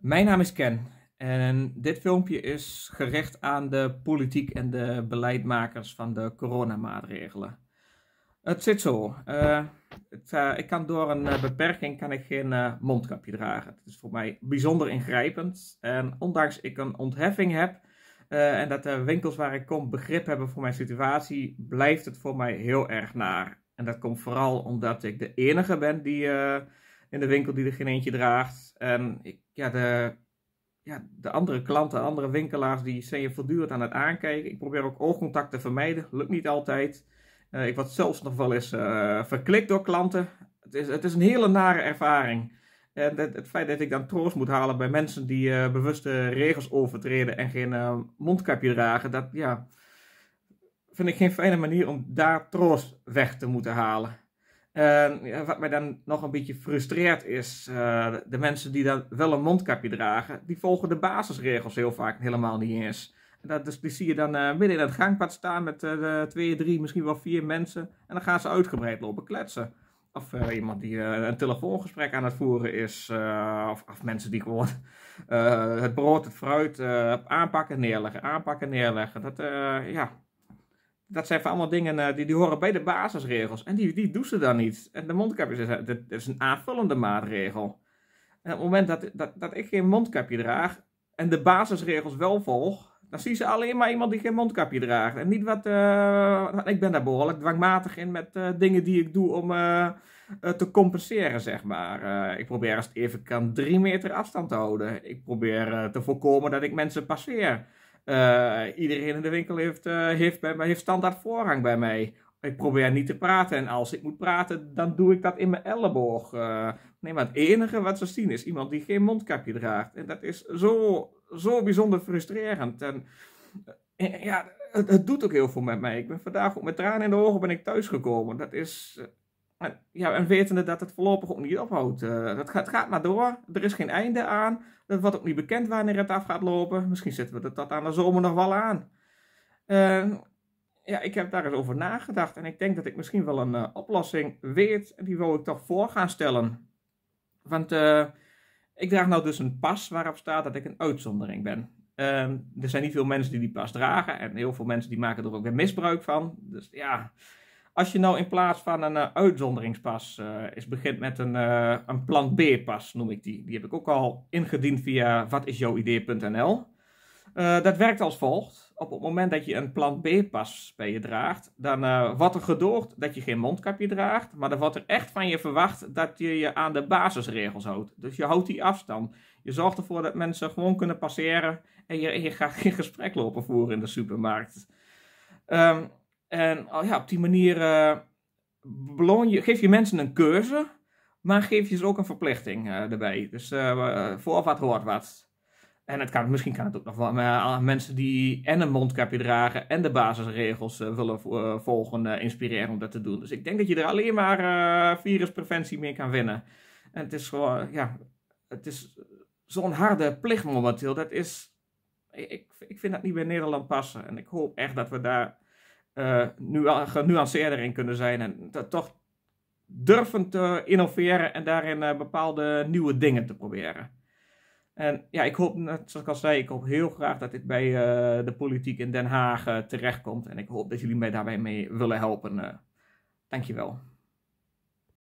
Mijn naam is Ken en dit filmpje is gericht aan de politiek en de beleidmakers van de coronamaatregelen. Het zit zo. Eh, eh, ik kan door een eh, beperking kan ik geen mondkapje dragen. Het is voor mij bijzonder ingrijpend. En ondanks ik een ontheffing heb en dat de winkels waar ik kom begrip hebben voor mijn situatie, blijft het voor mij heel erg naar. En dat komt vooral omdat ik de enige ben die in de winkel die er geen eentje draagt. En ik, ja, de, ja, de andere klanten, andere winkelaars, die zijn je voortdurend aan het aankijken. Ik probeer ook oogcontact te vermijden, lukt niet altijd. Eh, ik word zelfs nog wel eens eh, verklikt door klanten. Het is, het is een hele nare ervaring. En het, het feit dat ik dan troost moet halen bij mensen die eh, bewuste regels overtreden en geen mondkapje dragen, dat ja, vind ik geen fijne manier om daar troost weg te moeten halen. Ehm, wat mij dan nog een beetje frustreert is, eh, de mensen die dan wel een mondkapje dragen, die volgen de basisregels heel vaak helemaal niet eens. dat, dus die zie je dan uh, midden in het gangpad staan met uh, twee, drie, misschien wel vier mensen. En dan gaan ze uitgebreid lopen kletsen. Of iemand die een telefoongesprek aan het voeren is. of, of, mensen die gewoon het brood, het fruit aanpakken, neerleggen, aanpakken, neerleggen. Dat, ja, dat zijn allemaal dingen eh, die, die horen bij de basisregels. En die, die doen ze dan niet. En de mondkapjes, dat, dat is een aanvullende maatregel. En op het moment dat, dat, dat ik geen mondkapje draag en de basisregels wel volg, dan zien ze alleen maar iemand die geen mondkapje draagt. En niet wat. Eh, ik ben daar behoorlijk dwangmatig in met eh, dingen die ik doe om te compenseren, zeg maar. ik probeer als het even kan drie meter afstand te houden. Ik probeer te voorkomen dat ik mensen passeer. Eh, iedereen in de winkel heeft, eh, heeft, bij mij, heeft standaard voorrang bij mij. Ik probeer niet te praten en als ik moet praten, dan doe ik dat in mijn elleboog. Eh, nee, maar het enige wat ze zien is iemand die geen mondkapje draagt. En dat is zo, zo bijzonder frustrerend. En, ja, het, het, doet ook heel veel met mij. Ik ben vandaag met tranen in de ogen ben ik thuisgekomen. Dat is, en, ja, en wetende dat het voorlopig ook niet ophoudt. Eh, dat gaat, het gaat maar door. Er is geen einde aan. Dat wordt ook niet bekend wanneer het af gaat lopen. Misschien zetten we dat, dat aan de zomer nog wel aan. Eh, ja, ik heb daar eens over nagedacht. En ik denk dat ik misschien wel een eh, oplossing weet. die wil ik toch voor gaan stellen. Want ik draag nou dus een pas waarop staat dat ik een uitzondering ben. Ehm, er zijn niet veel mensen die die pas dragen. En heel veel mensen die maken er ook weer misbruik van. Dus ja... Als je nou in plaats van een eh, uitzonderingspas eh, is begint met een, eh, een plan B-pas, noem ik die. Die heb ik ook al ingediend via watisjouwidee.nl. dat werkt als volgt. Op het moment dat je een plan B-pas bij je draagt, dan wordt er gedoogd dat je geen mondkapje draagt, maar dan wordt er echt van je verwacht dat je je aan de basisregels houdt. Dus je houdt die afstand. Je zorgt ervoor dat mensen gewoon kunnen passeren en je, je gaat geen gesprek lopen voeren in de supermarkt. Um, en oh ja, op die manier eh, beloon je, geef je mensen een keuze, maar geef je ze ook een verplichting eh, erbij. Dus eh, voor wat hoort wat. En het kan, misschien kan het ook nog wel maar mensen die en een mondkapje dragen en de basisregels willen volgen, uh, inspireren om dat te doen. Dus ik denk dat je er alleen maar viruspreventie mee kan winnen. En het is gewoon, ja, het is zo'n harde plicht momenteel. Dat is, ik, ik vind dat niet bij Nederland passen. En ik hoop echt dat we daar uh, genuanceerder in kunnen zijn. En toch durven te innoveren en daarin eh, bepaalde nieuwe dingen te proberen. En ja, ik hoop, zoals ik al zei, ik hoop heel graag dat dit bij eh, de politiek in Den Haag terechtkomt. En ik hoop dat jullie mij daarbij mee willen helpen. dankjewel.